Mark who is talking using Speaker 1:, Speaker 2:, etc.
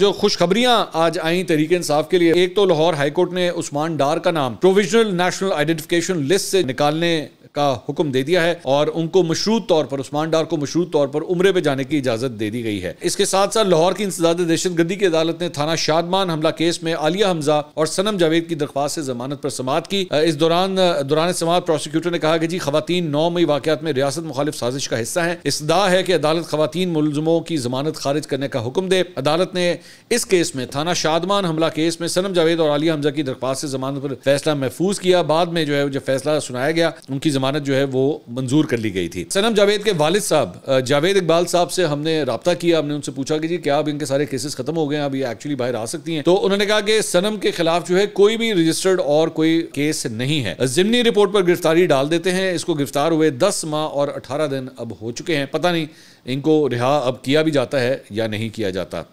Speaker 1: जो खुशखबरियां आज आई तरीके इंसाफ के लिए एक तो लाहौर हाईकोर्ट ने उस्मान डार का नाम प्रोविजनल नेशनल आइडेंटिफिकेशन लिस्ट से निकालने का हुक्म दे दिया है और उनको मशरूत तौर पर उस्मान डार को मशरूत तौर पर उम्र पे जाने की इजाजत दे दी गई है इसके साथ साथ लाहौर की इंसदाद दहशत गर्दी की अदालत ने थाना शादमान हमला केस में आलिया हमजा और सनम जावेद की दरख्वास्त से जमानत पर समात की इस दौरान दौरान समात प्रोसिक्यूटर ने कहा कि जी खातन नौ मई वाकत में रियासत मुखालिफ साजिश का हिस्सा है इसदा है कि अदालत खातन मुलजमों की जमानत खारिज करने का हुक्म दे अदालत ने इस केस में थाना शादमान हमला केस में सनम जावेद और आलिया हमजा की दरख्वास्त से जमानत पर फैसला महफूज किया बाद में जो है जो फैसला सुनाया गया उनकी जमानत जो है वो मंजूर कर ली गई थी सनम जावेद के वालिद साहब जावेद इकबाल साहब से हमने रबता किया हमने उनसे पूछा कि जी क्या अब इनके सारे केसेस खत्म हो गए हैं अब ये एक्चुअली बाहर आ सकती हैं तो उन्होंने कहा कि सनम के खिलाफ जो है कोई भी रजिस्टर्ड और कोई केस नहीं है जिमनी रिपोर्ट पर गिरफ्तारी डाल देते हैं इसको गिरफ्तार हुए दस माह और अठारह दिन अब हो चुके हैं पता नहीं इनको रिहा अब किया भी जाता है या नहीं किया जाता